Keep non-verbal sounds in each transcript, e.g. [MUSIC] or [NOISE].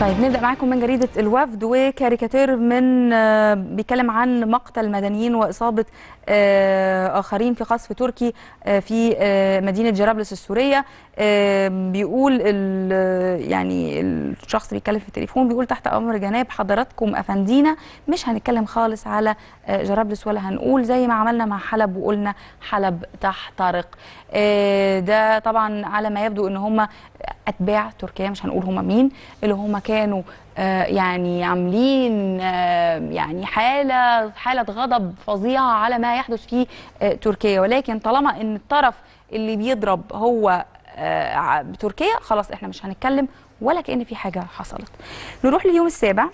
طيب نبدا معاكم من جريده الوفد وكاريكاتير من آه، بيتكلم عن مقتل مدنيين واصابه آه، اخرين في قصف تركي آه، في مدينه جرابلس السوريه بيقول يعني الشخص بيتكلم في التليفون بيقول تحت امر جناب حضراتكم افندينا مش هنتكلم خالص على جرابلس ولا هنقول زي ما عملنا مع حلب وقلنا حلب تحترق ده طبعا على ما يبدو ان هم اتباع تركيا مش هنقول هما مين اللي هما كانوا آه، يعني عاملين آه، يعني حاله حاله غضب فظيعه على ما يحدث في آه، تركيا ولكن طالما ان الطرف اللي بيضرب هو تركيا خلاص احنا مش هنتكلم ولا كان في حاجه حصلت نروح لليوم السابع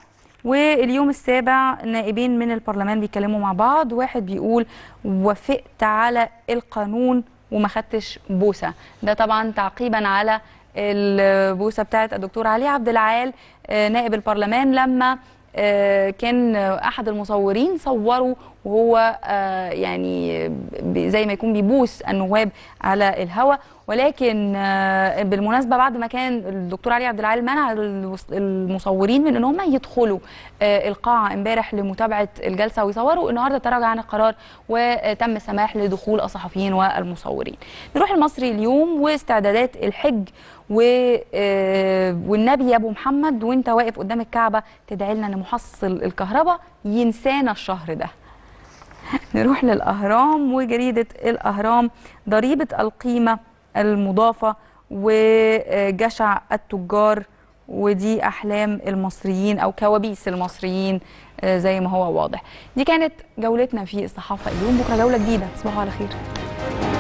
واليوم السابع نائبين من البرلمان بيتكلموا مع بعض واحد بيقول وافقت على القانون وما خدتش بوسه ده طبعا تعقيبا على البوسه بتاعه الدكتور علي عبد العال آه، نائب البرلمان لما آه، كان احد المصورين صوروا وهو آه، يعني زي ما يكون بيبوس النواب على الهواء ولكن آه، بالمناسبه بعد ما كان الدكتور علي عبد العال منع المصورين من ان هم يدخلوا آه، القاعه امبارح لمتابعه الجلسه ويصوروا النهارده تراجع عن القرار وتم السماح لدخول الصحفيين والمصورين. نروح المصري اليوم واستعدادات الحج و... والنبي يا ابو محمد وانت واقف قدام الكعبه تدعي لنا ان محصل الكهرباء ينسانا الشهر ده. [LAUGHS] نروح للأهرام وجريدة الأهرام ضريبة القيمة المضافة وجشع التجار ودي أحلام المصريين أو كوابيس المصريين آه، زي ما هو واضح دي كانت جولتنا في الصحافة اليوم بكرة جولة جديدة تصبحوا على خير